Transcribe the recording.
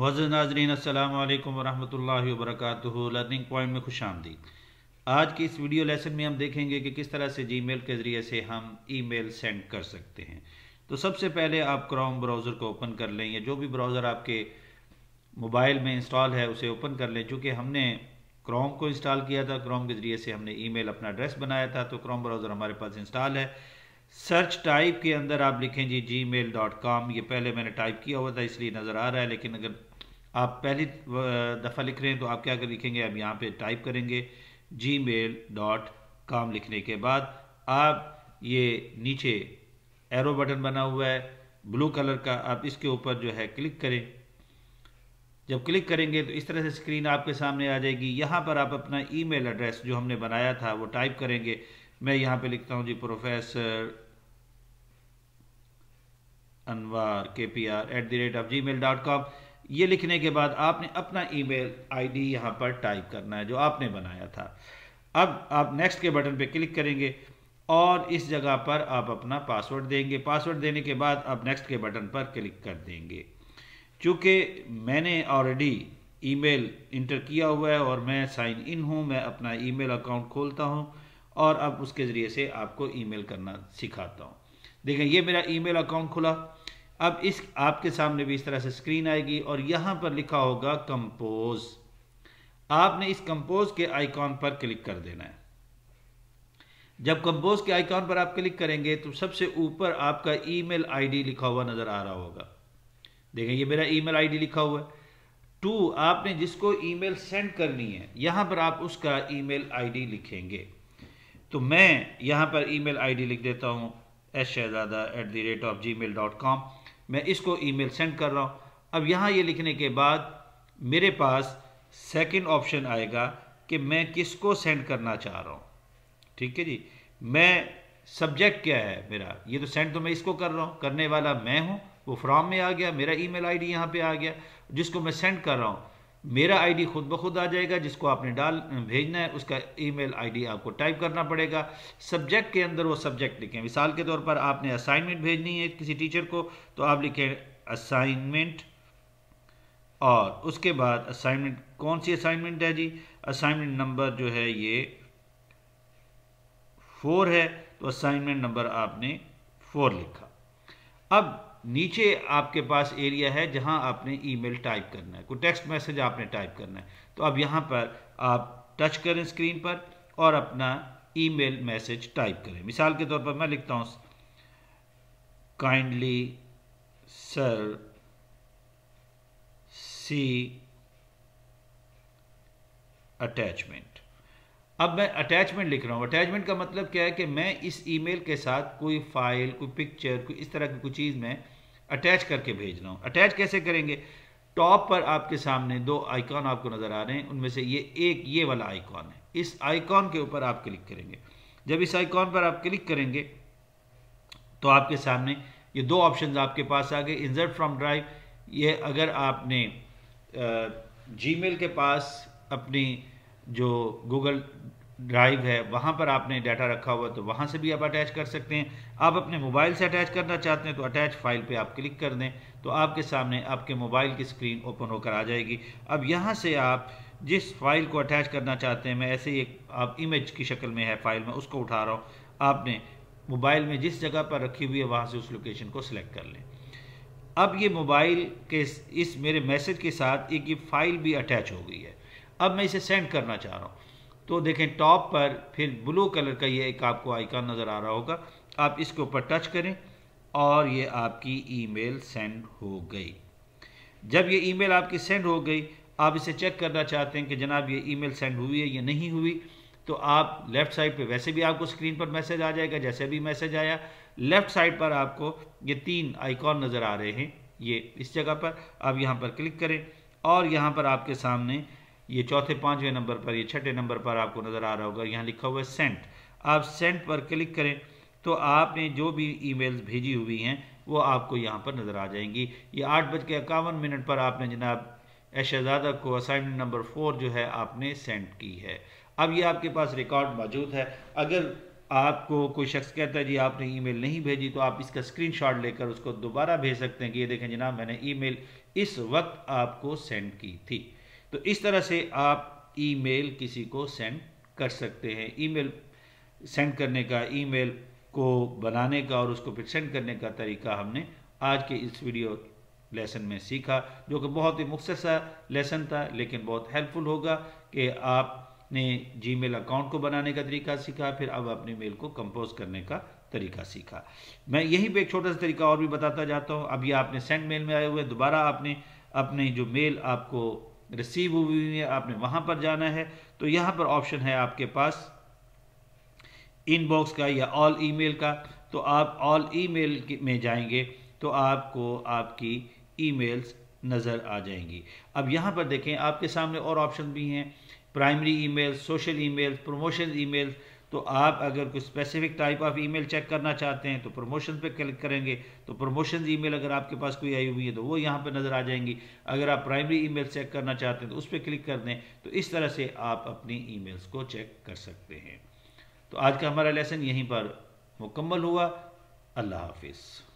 Moz नाजरीन अल्लाम वरहमल वर्क लर्निंग पॉइंट में खुश आमदी आज की इस वीडियो लेसन में हम देखेंगे कि किस तरह से जी मेल के ज़रिए से हम ई मेल सेंड कर सकते हैं तो सबसे पहले आप क्रोम ब्राउज़र को ओपन कर लें या जो भी ब्राउज़र आपके मोबाइल में इंस्टॉल है उसे ओपन कर लें चूँकि हमने क्रोम को इंस्टॉल किया था क्रोम के ज़रिए से हमने ई मेल अपना एड्रेस बनाया था तो क्रोम ब्राउज़र हमारे पास इंस्टॉल है सर्च टाइप के अंदर आप लिखें G Gmail dot com ये पहले मैंने टाइप किया हुआ था इसलिए नज़र आ रहा है लेकिन अगर आप पहली दफ़ा लिख रहे हैं तो आप क्या कर लिखेंगे आप यहाँ पे टाइप करेंगे जी मेल डॉट कॉम लिखने के बाद आप ये नीचे एरो बटन बना हुआ है ब्लू कलर का आप इसके ऊपर जो है क्लिक करें जब क्लिक करेंगे तो इस तरह से स्क्रीन आपके सामने आ जाएगी यहाँ पर आप अपना ईमेल एड्रेस जो हमने बनाया था वो टाइप करेंगे मैं यहाँ पे लिखता हूँ जी professor Anwar K P R at the rate of Gmail dot com ये लिखने के बाद आपने अपना ईमेल आईडी यहाँ पर टाइप करना है जो आपने बनाया था अब आप नेक्स्ट के बटन पे क्लिक करेंगे और इस जगह पर आप अपना पासवर्ड देंगे पासवर्ड देने के बाद आप नेक्स्ट के बटन पर क्लिक कर देंगे चूँकि मैंने ऑलरेडी ईमेल इंटर किया हुआ है और मैं साइन इन हूँ मैं अपना ईमेल अकाउंट खोलता हूँ और अब उसके ज़रिए से आपको ईमेल करना सिखाता हूँ देखें ये मेरा ईमेल अकाउंट खुला अब इस आपके सामने भी इस तरह से स्क्रीन आएगी और यहाँ पर लिखा होगा कंपोज आपने इस कंपोज के आइकॉन पर क्लिक कर देना है जब कंपोज के आइकॉन पर आप क्लिक करेंगे तो सबसे ऊपर आपका ईमेल आईडी लिखा हुआ नज़र आ रहा होगा देखें ये मेरा ईमेल आईडी लिखा हुआ है टू आपने जिसको ईमेल सेंड करनी है यहां पर आप उसका ईमेल आईडी लिखेंगे तो मैं यहाँ पर ईमेल आईडी लिख देता हूँ S Shahzada at the rate of Gmail dot com मैं इसको ईमेल सेंड कर रहा हूँ अब यहाँ ये लिखने के बाद मेरे पास सेकंड ऑप्शन आएगा कि मैं किसको सेंड करना चाह रहा हूँ ठीक है जी मैं सब्जेक्ट क्या है मेरा ये तो सेंड तो मैं इसको कर रहा हूँ करने वाला मैं हूँ वो फ्रॉम में आ गया मेरा ई आई डी यहाँ पे आ गया जिसको मैं सेंड कर रहा हूँ मेरा आईडी खुद ब खुद आ जाएगा जिसको आपने डाल भेजना है उसका ईमेल आईडी आपको टाइप करना पड़ेगा सब्जेक्ट के अंदर वो सब्जेक्ट लिखें मिसाल के तौर पर आपने असाइनमेंट भेजनी है किसी टीचर को तो आप लिखें असाइनमेंट और उसके बाद असाइनमेंट कौन सी असाइनमेंट है जी असाइनमेंट नंबर जो है ये फोर है तो असाइनमेंट नंबर आपने फोर लिखा अब नीचे आपके पास एरिया है जहां आपने ईमेल टाइप करना है कोई टेक्स्ट मैसेज आपने टाइप करना है तो अब यहां पर आप टच करें स्क्रीन पर और अपना ईमेल मैसेज टाइप करें मिसाल के तौर पर मैं लिखता हूं काइंडली सर सी अटैचमेंट अब मैं अटैचमेंट लिख रहा हूँ अटैचमेंट का मतलब क्या है कि मैं इस ईमेल के साथ कोई फाइल कोई पिक्चर कोई इस तरह की कोई चीज़ मैं अटैच करके भेज रहा हूँ अटैच कैसे करेंगे टॉप पर आपके सामने दो आइकॉन आपको नज़र आ रहे हैं उनमें से ये एक ये वाला आइकॉन है इस आइकॉन के ऊपर आप क्लिक करेंगे जब इस आइकॉन पर आप क्लिक करेंगे तो आपके सामने ये दो ऑप्शन आपके पास आ गए इंजर्ट फ्रॉम ड्राइव ये अगर आपने जी के पास अपनी जो गूगल ड्राइव है वहाँ पर आपने डाटा रखा हुआ तो वहाँ से भी आप अटैच कर सकते हैं आप अपने मोबाइल से अटैच करना चाहते हैं तो अटैच फाइल पे आप क्लिक कर दें तो आपके सामने आपके मोबाइल की स्क्रीन ओपन होकर आ जाएगी अब यहाँ से आप जिस फाइल को अटैच करना चाहते हैं मैं ऐसे ही एक आप इमेज की शक्ल में है फाइल में उसको उठा रहा हूँ आपने मोबाइल में जिस जगह पर रखी हुई है वहाँ से उस लोकेशन को सिलेक्ट कर लें अब ये मोबाइल के इस मेरे मैसेज के साथ एक ये फाइल भी अटैच हो गई है अब मैं इसे सेंड करना चाह रहा हूँ तो देखें टॉप पर फिर ब्लू कलर का ये एक आपको आइकन नज़र आ रहा होगा आप इसके ऊपर टच करें और ये आपकी ईमेल सेंड हो गई जब ये ईमेल आपकी सेंड हो गई आप इसे चेक करना चाहते हैं कि जनाब ये ईमेल सेंड हुई है या नहीं हुई तो आप लेफ़्ट साइड पे वैसे भी आपको स्क्रीन पर मैसेज आ जाएगा जैसे भी मैसेज आया लेफ़्ट साइड पर आपको ये तीन आइकॉन नज़र आ रहे हैं ये इस जगह पर आप यहाँ पर क्लिक करें और यहाँ पर आपके सामने ये चौथे पाँचवें नंबर पर ये छठे नंबर पर आपको नज़र आ रहा होगा यहाँ लिखा हुआ है सेंट आप सेंट पर क्लिक करें तो आपने जो भी ईमेल्स भेजी हुई हैं वो आपको यहाँ पर नज़र आ जाएंगी ये आठ बज के इक्यावन मिनट पर आपने जनाब शहजादा को असाइनमेंट नंबर फोर जो है आपने सेंड की है अब ये आपके पास रिकॉर्ड मौजूद है अगर आपको कोई शख्स कहता है जी आपने ईमेल नहीं भेजी तो आप इसका स्क्रीनशॉट लेकर उसको दोबारा भेज सकते हैं कि ये देखें जनाब मैंने ईमेल इस वक्त आपको सेंड की थी तो इस तरह से आप ईमेल किसी को सेंड कर सकते हैं ईमेल सेंड करने का ईमेल को बनाने का और उसको फिर सेंड करने का तरीका हमने आज के इस वीडियो लेसन में सीखा जो कि बहुत ही मुख्तर सा लेसन था लेकिन बहुत हेल्पफुल होगा कि आपने मेल अकाउंट को बनाने का तरीका सीखा फिर अब अपने मेल को कंपोज करने का तरीका सीखा मैं यहीं पे एक छोटा सा तरीका और भी बताता जाता हूँ अभी आपने सेंड मेल में आए हुए दोबारा आपने अपने जो मेल आपको रिसीव हुई है आपने वहां पर जाना है तो यहां पर ऑप्शन है आपके पास इनबॉक्स का या ऑल ईमेल का तो आप ऑल ईमेल में जाएंगे तो आपको आपकी ईमेल्स नज़र आ जाएंगी अब यहाँ पर देखें आपके सामने और ऑप्शन भी हैं primary email social email promotion email तो आप अगर कोई specific type of email check करना चाहते हैं तो प्रमोशन पे क्लिक करेंगे तो प्रमोशन ईमेल अगर आपके पास कोई आई हुई है तो वो यहाँ पे नज़र आ जाएंगी अगर आप प्राइमरी ईमेल चेक करना चाहते हैं तो उस पर क्लिक कर दें तो इस तरह से आप अपनी मेल्स को चेक कर सकते हैं तो आज का हमारा लेसन यहीं पर मुकम्मल हुआ अल्लाह हाफिज़